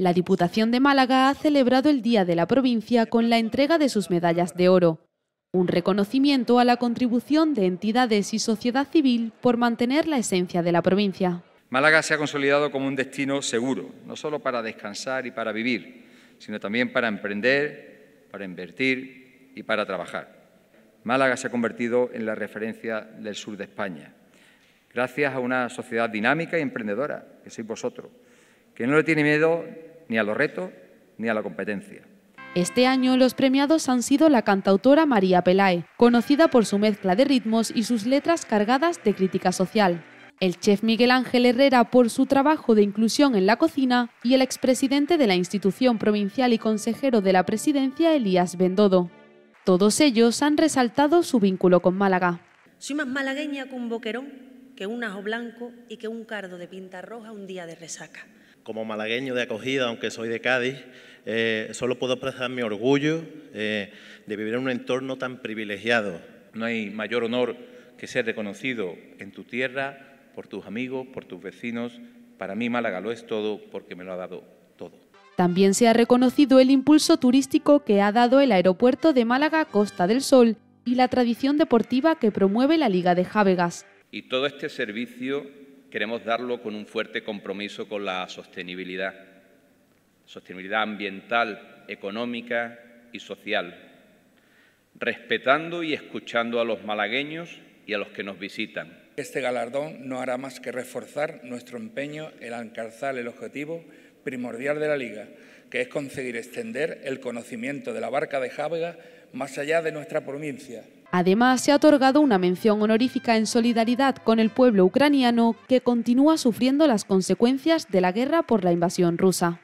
La Diputación de Málaga ha celebrado el Día de la Provincia con la entrega de sus medallas de oro, un reconocimiento a la contribución de entidades y sociedad civil por mantener la esencia de la provincia. Málaga se ha consolidado como un destino seguro, no solo para descansar y para vivir, sino también para emprender, para invertir y para trabajar. Málaga se ha convertido en la referencia del sur de España, gracias a una sociedad dinámica y emprendedora, que sois vosotros, que no le tiene miedo ni a los retos, ni a la competencia. Este año los premiados han sido la cantautora María Pelae, conocida por su mezcla de ritmos y sus letras cargadas de crítica social, el chef Miguel Ángel Herrera por su trabajo de inclusión en la cocina y el expresidente de la institución provincial y consejero de la presidencia Elías Bendodo. Todos ellos han resaltado su vínculo con Málaga. Soy más malagueña con un boquerón, que un ajo blanco y que un cardo de pinta roja un día de resaca como malagueño de acogida, aunque soy de Cádiz, eh, solo puedo expresar mi orgullo eh, de vivir en un entorno tan privilegiado. No hay mayor honor que ser reconocido en tu tierra, por tus amigos, por tus vecinos. Para mí Málaga lo es todo porque me lo ha dado todo. También se ha reconocido el impulso turístico que ha dado el aeropuerto de Málaga Costa del Sol y la tradición deportiva que promueve la Liga de Jávegas. Y todo este servicio queremos darlo con un fuerte compromiso con la sostenibilidad, sostenibilidad ambiental, económica y social, respetando y escuchando a los malagueños y a los que nos visitan. Este galardón no hará más que reforzar nuestro empeño en alcanzar el objetivo primordial de la Liga, que es conseguir extender el conocimiento de la barca de Javega más allá de nuestra provincia, Además, se ha otorgado una mención honorífica en solidaridad con el pueblo ucraniano que continúa sufriendo las consecuencias de la guerra por la invasión rusa.